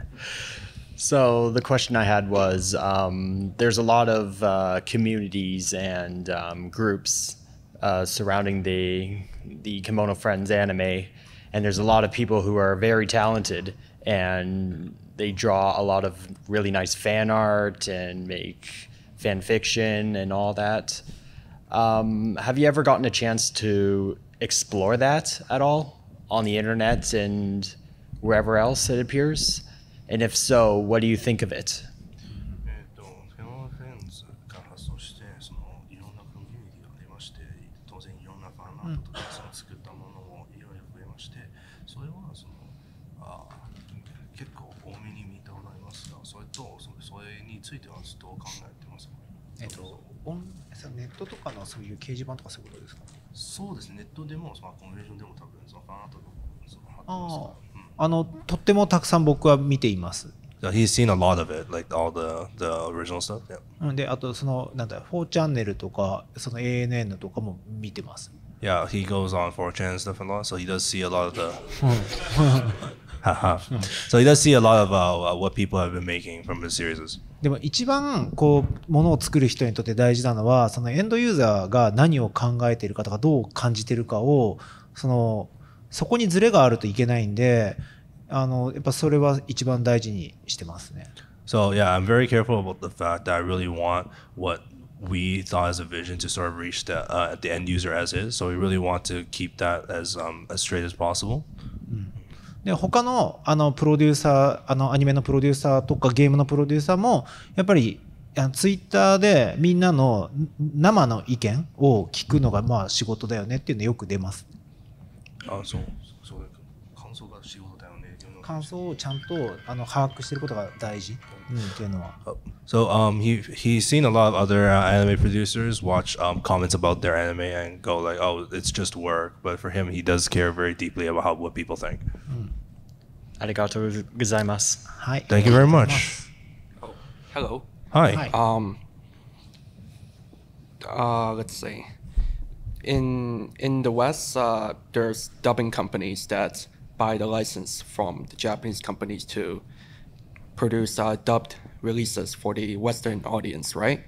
Speaker 3: so the question I had was: um, There's a lot of uh, communities and um, groups uh, surrounding the the Kimono Friends anime, and there's a lot of people who are very talented and they draw a lot of really nice fan art and make fan fiction and all that. Um, have you ever gotten a chance to explore that at all on the internet and wherever else it appears? And if so, what do you think of it?
Speaker 1: 示板とかそういうことですかそうですねネットでもそのコンビネーションでも多分そのファとそのてあ,、う
Speaker 2: ん、あのとってもたくさん僕は見ています
Speaker 1: He's seen a lot of it, like all the, the original stuff.
Speaker 2: Yeah. で、あとその、なんだ、4チャンネルとか、その ANN とかも見てます。
Speaker 1: Yeah, he goes on 4chan and stuff a lot, so he does see a lot of the. so he does see a lot of uh, what people have been making from his series.
Speaker 2: でも一番こうものを作る人にとって大事なのはそのエンドユーザーが何を考えているかとかどう感じているかをそのそこにズレがあるといけないんであのやっぱそれは一番大事にしてますね。
Speaker 1: So yeah, I'm very careful about the fact that I really want what we thought as a vision to sort of reach the, uh, the end user as is. So we really want to keep that as um, as straight as possible. うん
Speaker 2: で他のあのプロデューサーあのアニメのプロデューサーとかゲームのプロデューサーもやっぱりツイッターでみんなの生の意見を聞くのがまあ仕事だよねっていうのよく出ます。あそう感想が仕事だよね感想をちゃんとあの把握してることが大事。
Speaker 1: so um, he he's seen a lot of other uh, anime producers watch um, comments about their anime and go like, "Oh, it's just work." But for him, he does care very deeply about how what people think. Mm.
Speaker 3: Arigato gozaimasu. Hi. Thank you very
Speaker 1: much.
Speaker 3: Oh, hello. Hi. Hi. Um. Uh, let's see. In in the West, uh, there's dubbing companies that buy the license from the Japanese companies to produce uh, dubbed releases for the Western audience, right?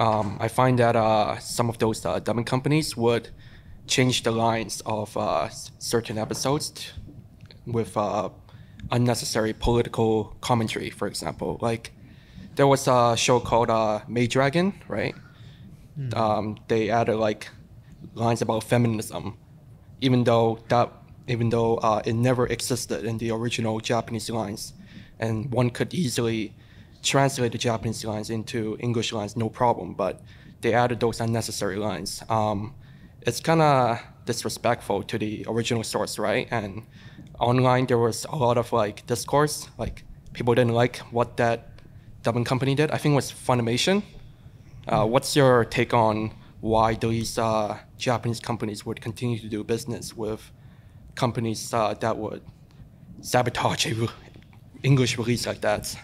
Speaker 3: Um, I find that uh, some of those uh, dubbing companies would change the lines of uh, certain episodes with uh, unnecessary political commentary, for example. Like there was a show called uh, May Dragon, right? Mm. Um, they added like lines about feminism, even though that even though it never existed in the original Japanese lines and one could easily translate the Japanese lines into English lines, no problem. But they added those unnecessary lines. Um, it's kind of disrespectful to the original source, right? And online, there was a lot of like discourse, like people didn't like what that dubbing company did. I think it was Funimation. Uh, what's your take on why these uh, Japanese companies would continue to do business with companies uh, that would sabotage English words like that.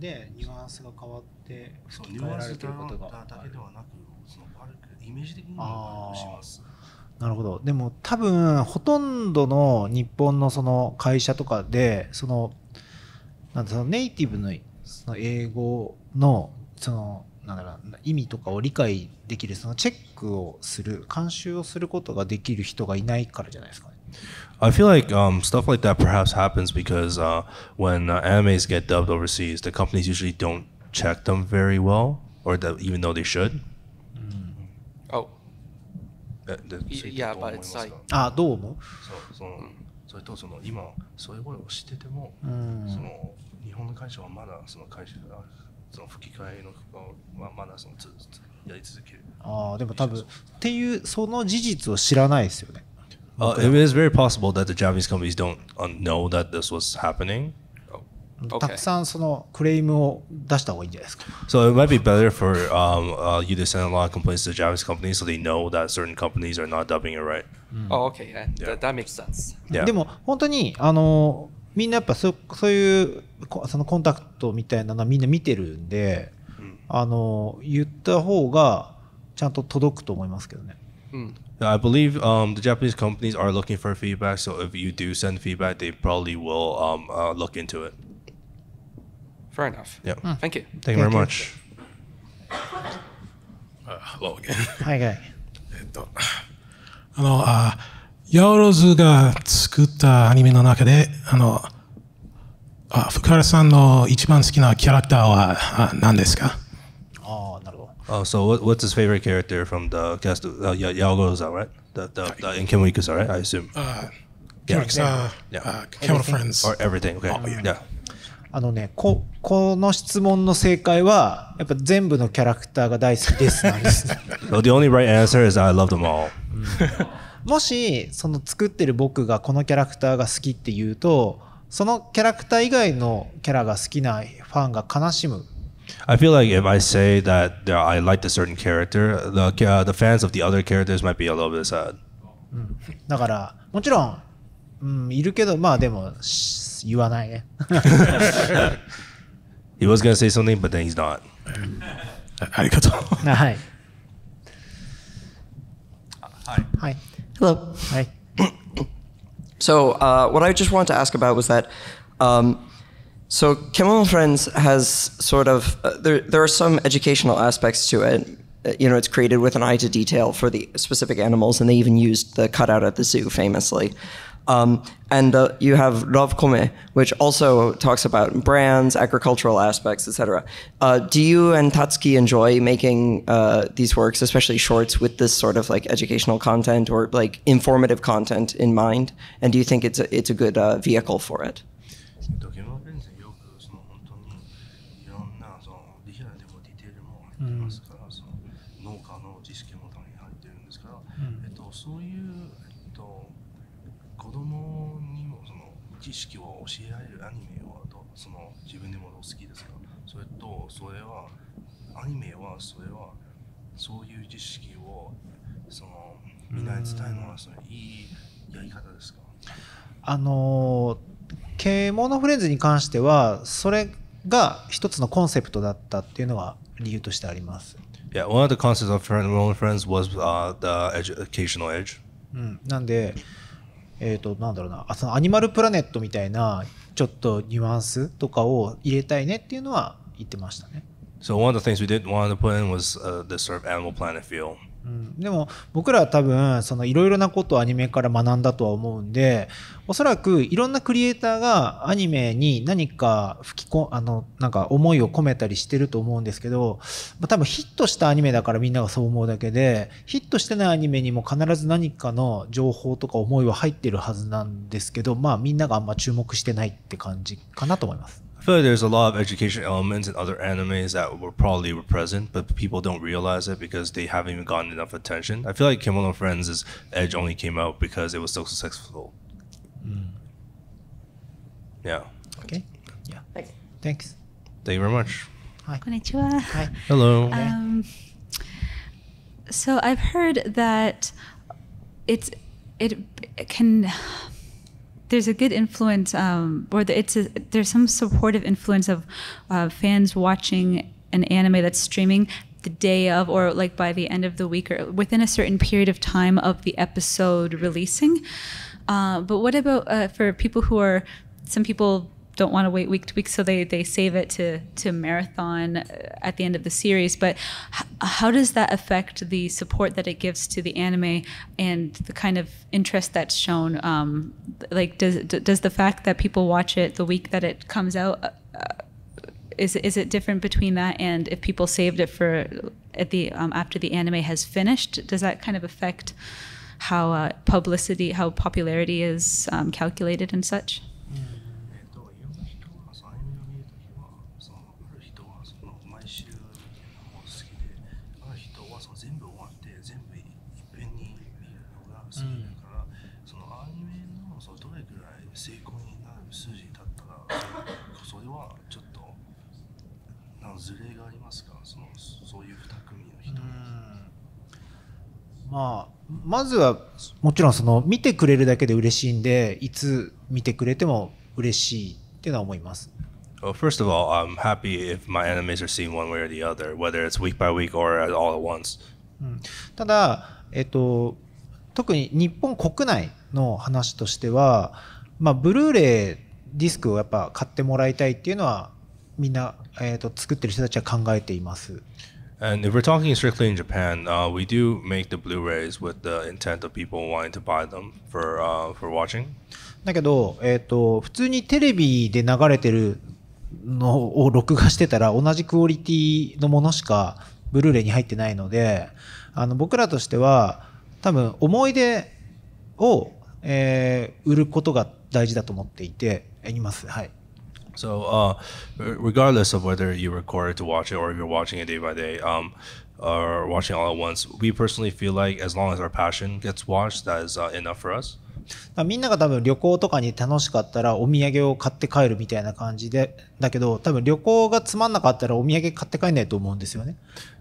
Speaker 2: でニュアンスが変わって吹えられてることがだけではなくその悪くイメージ的にも悪くしますなるほどでも多分ほとんどの日本のその会社とかでそのなんそのネイティブのその英語のそのなんだろう意味とかを理解できるそのチェックをする監修をすることができ
Speaker 1: る人がいないからじゃないですかね。I feel like um, stuff like that perhaps happens because uh, when uh, animes get dubbed overseas, the companies usually don't check them very well, or that even though they should. Oh. t h yeah, but it's like. あ、どうも。それとその今そういうこをしてても、その日本の会社はまだその会社がその吹き替えのはまだそのつやり続ける。
Speaker 2: ああ、でも多分っていうその事実を知らないで
Speaker 1: すよね。Uh, it is very possible that the Japanese companies don't know that this was happening.
Speaker 2: たくさんそのクレームを出した方がいいんじゃないですか。
Speaker 1: So it might be better for um, uh, you to send a lot of complaints to Japanese companies so they know that certain companies are not dubbing it right.
Speaker 3: Oh, okay. Yeah. That, that makes sense. Yeah. で
Speaker 2: も本当にあのみんなやっぱそそういうそのコンタクトみたいなのはみんな見てるんで、あの言った方がちゃんと届くと思いますけどね。
Speaker 1: うん。I believe um, the Japanese companies are looking for feedback. So if you do send feedback, they probably will um, uh, look into it.
Speaker 3: Fair enough. Yeah. Mm. Thank you. Thank, Thank
Speaker 6: you very you. much.
Speaker 1: Uh, hello again.
Speaker 4: Hi, guy. えっと、あの、あヤオロズが作ったアニメの中で、あの、あ福原さんの一番好きなキャラクターはあ何ですか uh,
Speaker 1: Oh, so what, what's his favorite character from the cast? Of, uh, y- Yaogo-san, right? The, the, the, the in Kimurika-san, right? I assume. Uh, yeah. Uh, yeah. Uh, Camera Friends. Or everything. Okay. Oh, yeah. yeah.
Speaker 2: あのね、こ、この質問の正解は、やっぱ全部のキャラクターが大好きですなんです。
Speaker 1: so the only right answer is I love them all.
Speaker 2: もし、その作ってる僕がこのキャラクターが好きって言うと、そのキャラクター以外のキャラが好きなファンが悲しむ
Speaker 1: I feel like if I say that there, I liked a certain character, the uh, the fans of the other characters might be a little bit sad.
Speaker 2: うん、だからもちろん、うん、いるけどまあでも言わないね。
Speaker 1: He mm. was gonna say something, but then he's not. ありがとう。はい。Hi.
Speaker 3: Hello. Hi. So, uh, what I just wanted to ask about was that um, so Kimmel and Friends has sort of uh, there. There are some educational aspects to it. Uh, you know, it's created with an eye to detail for the specific animals, and they even used the cutout at the zoo famously. Um, and uh, you have Rav Kome, which also talks about brands, agricultural aspects, etc. Uh, do you and Tatsuki enjoy making uh, these works, especially shorts, with this sort of like educational content or like informative content in mind? And do you think it's a, it's a good uh, vehicle for it?
Speaker 1: それはそういう知識をそのみんなに伝えるのはそのいいやり方ですか
Speaker 2: あのフレンズに関してはそれが一つのコンセプトだったっていうのは理由としてありま
Speaker 1: す。Yeah, one of the concepts of r o Friends was、uh, the educational edge. う
Speaker 2: ん、なんで、えっ、ー、と、なんだろうな、そのアニマルプラネットみたいなちょっとニュアンスとかを入れたいねっていうのは
Speaker 1: 言ってましたね。So one of the things we didn't want to put in was uh, this sort of Animal Planet feel. う
Speaker 2: ん、でも僕らは多分そのいろいろなことをアニメから学んだとは思うんでおそらくいろんなクリエイターがアニメに何か吹きあのなんか思いを込めたりしてると思うんですけど、まあ、多分ヒットしたアニメだからみんながそう思うだけでヒットしてないアニメにも必ず何かの情報とか思いは入ってるはずなんですけどまあみんながあんま注目してないって感じかなと思います。
Speaker 1: I feel like there's a lot of education elements in other animes that were probably were present, but people don't realize it because they haven't even gotten enough attention. I feel like Kimono Friends' Edge only came out because it was so successful. Mm. Yeah.
Speaker 6: Okay. Yeah. Thanks. Thanks.
Speaker 1: Thank you very much.
Speaker 6: Hi. Konnichiwa. Hi. Hello. Um, so I've heard that it's it, it can there's a good influence, um, or the, it's a, there's some supportive influence of uh, fans watching an anime that's streaming the day of or like by the end of the week or within a certain period of time of the episode releasing. Uh, but what about uh, for people who are some people don't want to wait week to week, so they they save it to to marathon uh, at the end of the series. But h- how does that affect the support that it gives to the anime and the kind of interest that's shown? Um, like, does does the fact that people watch it the week that it comes out? Uh, uh, is, is it different between that and if people saved it for at the um, after the anime has finished? Does that kind of affect how uh, publicity, how popularity is um, calculated and such?
Speaker 2: まあ、まずはもちろんその見てくれるだけで嬉しいんでいつ見てくれても嬉しいっていうのは思
Speaker 1: います。Well, first of all, I'm happy if my n m e s are seen one way or the other, whether it's week by week or all at once.
Speaker 2: ただ、えっと、特に日本国内の話としては、まあ、ブルーレイディスクをやっぱ買ってもらいたいっていうのはみんな、えっと、作ってる人たちは考えています。
Speaker 1: And if we're talking strictly in Japan, uh, we do make the Blu-rays with the intent of people wanting to buy them for uh, for watching.
Speaker 2: だけど、えっ、ー、と普通にテレビで流れてるのを録画してたら同じクオリティのものしかブルーレイに入ってないので、あの僕らとしては多分思い出を、えー、売ることが大事だと思っていています。はい。
Speaker 1: So, uh, regardless of whether you record to watch it or if you're watching it day by day, um, or watching all at once, we personally feel like as long as our passion gets watched, that is uh, enough for us.
Speaker 2: みんなが多分旅行とかに楽しかったらお土産を買って帰るみたいな感じでだけど多分旅行がつまんなかったらお土産買って帰んないと思うんですよね。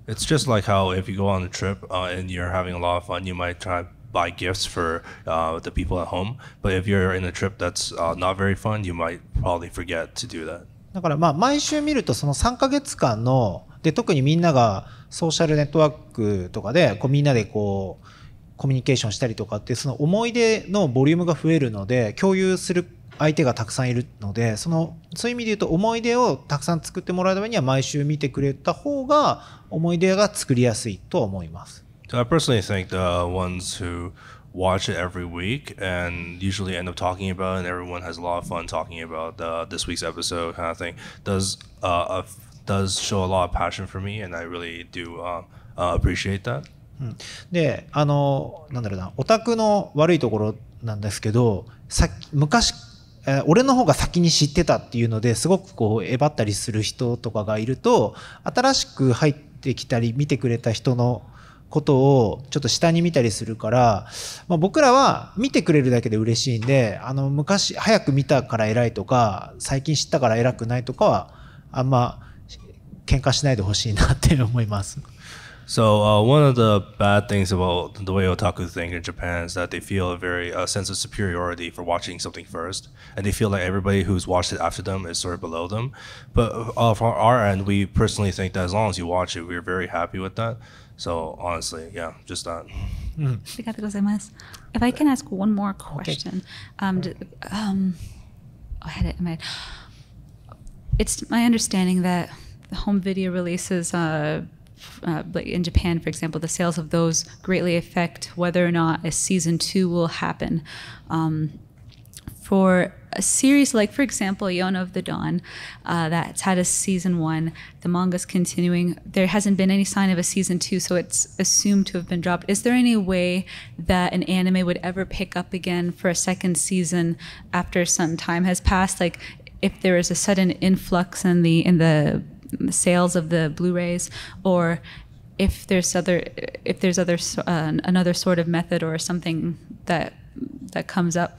Speaker 1: It's just like how if you go on a trip、uh, and you're having a lot of fun, you might try buy gifts for uh, the people at home. But if you're in a trip that's uh, not very fun, you might probably forget to do that.
Speaker 2: だからまあ毎週見るとその3ヶ月間ので特にみんながソーシャルネットワークとかでこうみんなでこうコミュニケーションしたりとかってその思い出のボリュームが増えるので共有する相手がたくさんいるのでそのそういう意味で言うと思い出をたくさん作ってもらうためには毎週見てくれた方が思い出が作りやすいと思います。
Speaker 1: I personally think the ones who watch it every week and usually end up talking about it and everyone has a lot of fun talking about uh, this week's episode kind of thing does uh, does show a lot of passion for me and I really do um, uh, appreciate that.
Speaker 2: Hmm. であのなんだろうなオタクの悪いところなんですけどさ昔俺の方が先に知ってたっていうのですごくこうえばったりする人とかがいると新しく入ってきたり見てくれた人のことをちょっと下に見たりするから、まあ、僕らは見てくれるだけで嬉しいんであの昔早く見たから偉いとか最近知ったから偉くないとかはあんま喧嘩しないでほしいなって思います。
Speaker 1: So uh, one of the bad things about the way otaku think in Japan is that they feel a very uh, sense of superiority for watching something first, and they feel like everybody who's watched it after them is sort of below them. But uh, from our end, we personally think that as long as you watch it, we're very happy with that. So honestly, yeah, just that.
Speaker 6: Mm. If I can ask one more question, okay. um, um, I had it in my head. It's my understanding that home video releases, uh, uh, in Japan, for example, the sales of those greatly affect whether or not a season two will happen. Um, for a series like, for example, Yona of the Dawn, uh, that's had a season one. The manga's continuing. There hasn't been any sign of a season two, so it's assumed to have been dropped. Is there any way that an anime would ever pick up again for a second season after some time has passed? Like, if there is a sudden influx in the in the sales of the Blu-rays, or if there's other if there's other uh, another sort of method or something that that comes up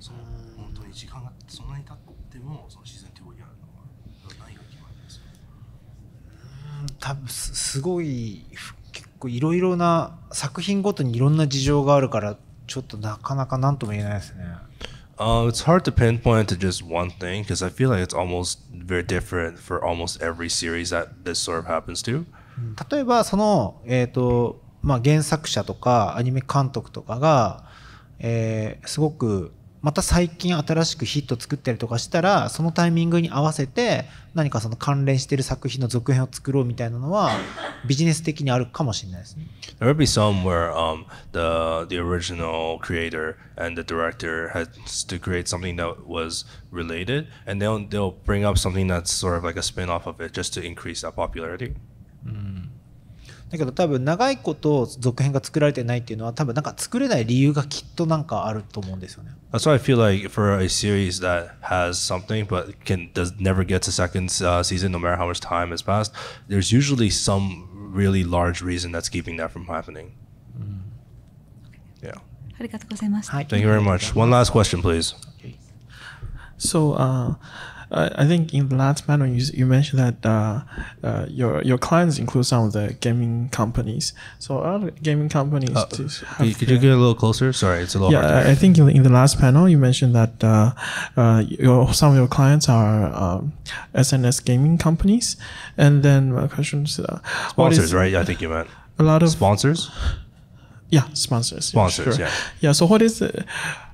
Speaker 1: その本当に時間がそんなに経ってもその自然とやるのは何が決まるんですか
Speaker 2: うん多分すごい結構いろいろな作品ごとにいろんな事情があるからちょっとなかなか何とも言えないですね。
Speaker 1: Uh, it's hard to pinpoint to just one thing because I feel like it's almost very different for almost every series that this sort of happens to.
Speaker 2: 例えばその、えーとまあ、原作者とかアニメ監督とかが、えー、すごくまた最近新しくヒット作ったりとかしたらそのタイミングに合わせて何かその関連してる作品の続編を作ろうみたいなのはビジネス的にあるかもしれないですね。
Speaker 1: There will be some where、um, the, the original creator and the director has to create something that was related and they'll, they'll bring up something that's sort of like a spin off of it just to increase that popularity. うん
Speaker 2: だけど多分長いこと続編が作られてないっていうのは多分なんか作れない理由がきっとなんかあると思うんですよね。
Speaker 1: That's why I feel like for a series that has something but can does never get to second、uh, season no matter how much time has passed, there's usually some really large reason that's keeping that from happening. Yeah.
Speaker 6: ありがとうございました。Thank you very much. One last question, please.
Speaker 4: So, uh, Uh, I think in the last panel you, you mentioned that uh, uh, your your clients include some of the gaming companies. So other gaming
Speaker 1: companies? Uh, could, you, could you get a little closer? Sorry, it's a little. Yeah, I, I think
Speaker 4: in, in the last panel you mentioned that uh, uh, your, some of your clients are um, SNS gaming companies, and then my question is sponsors, is, right? I think you meant a lot of sponsors. Yeah, sponsors. Sponsors. Yeah. Sure. yeah. Yeah. So what is the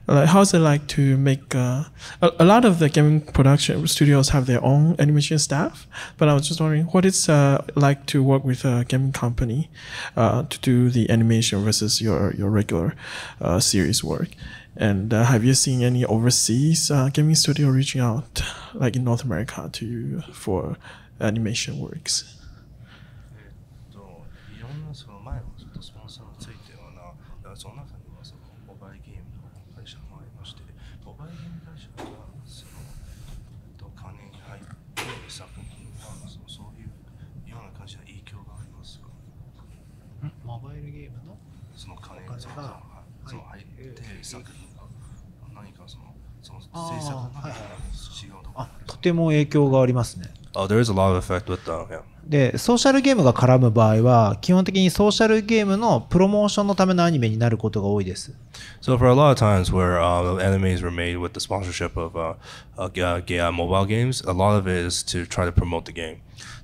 Speaker 4: like, how's it like to make uh, a, a, lot of the gaming production studios have their own animation staff? But I was just wondering what it's uh, like to work with a gaming company uh, to do the animation versus your your regular uh, series work. And uh, have you seen any overseas uh, gaming studio reaching out, like in North America, to you for animation works?
Speaker 1: 制作の
Speaker 2: 仕様とかとても影響がありますね。
Speaker 1: Oh, there is a lot of effect with that. Yeah.
Speaker 2: で、ソーシャルゲームが絡む場合は、基本的にソーシャルゲームのプロモーションのためのアニメになることが多いです。
Speaker 1: So for a lot of times where、uh, animes were made with the sponsorship of uh, uh, uh, mobile games, a lot of it is to try to promote the game.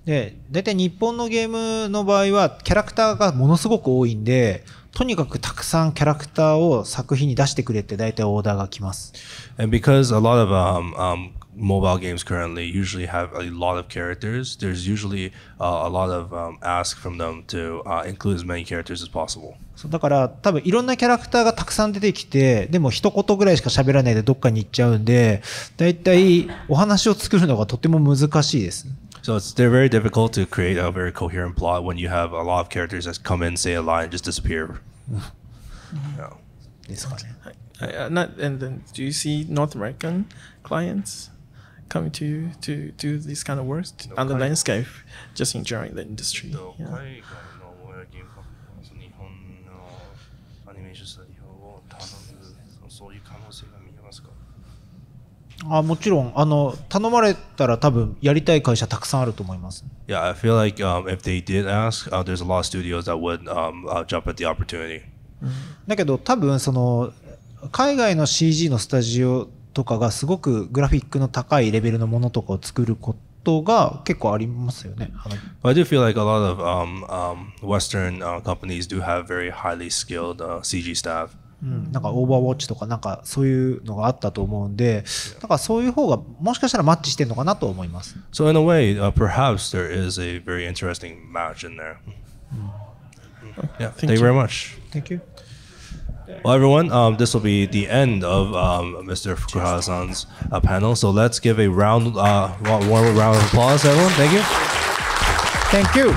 Speaker 2: で、大体日本のゲームの場合は、キャラクターがものすごく多いんで、とにかくたくさんキャラクターを作品に出してくれって大体オーダーが来ます。
Speaker 1: And because a lot of、um, um, mobile games currently usually have a lot of characters, there's usually、uh, a lot of、um, ask from them to、uh, include as many characters as possible. そ
Speaker 2: うだから多分いろんなキャラクターがたくさん出てきて、でも一言ぐらいしか喋らないでどっかに行っちゃうんで、大体お話を作るのがとても難しいです。
Speaker 1: So it's they're very difficult to create a very coherent plot when you have a lot of characters that come in, say a line, and just disappear no. It's
Speaker 4: fine. not, and then do you see North American clients coming to you to do this kind of work no on the landscape, just enjoying the industry? No yeah.
Speaker 2: あもちろんあの頼まれたら多分やりたい会社たくさんあると思います。
Speaker 1: Yeah, I feel like、um, if they did ask,、uh, there's a lot of studios that would、um, uh, jump at the opportunity.
Speaker 2: だけど多分その海外の CG のスタジオとかがすごくグラフィックの高いレベルのものとかを作ることことが結構ありますよ
Speaker 1: ね。I do feel like a lot of um, um, Western uh, companies do have very highly skilled uh, CG staff.
Speaker 2: うん、なんかオーバーウォッチとかなんかそういうのがあったと思うんで、なんかそういう方がもしかしたらマッチしてるのかなと思います。
Speaker 1: So in a way,、uh, perhaps there is a very interesting match in there. Yeah, thank you very much. Thank you. Well, everyone, um, this will be the end of um, Mr. Fukuhara-san's uh, panel. So let's give a round, uh, warm round of applause, everyone. Thank you. Thank you.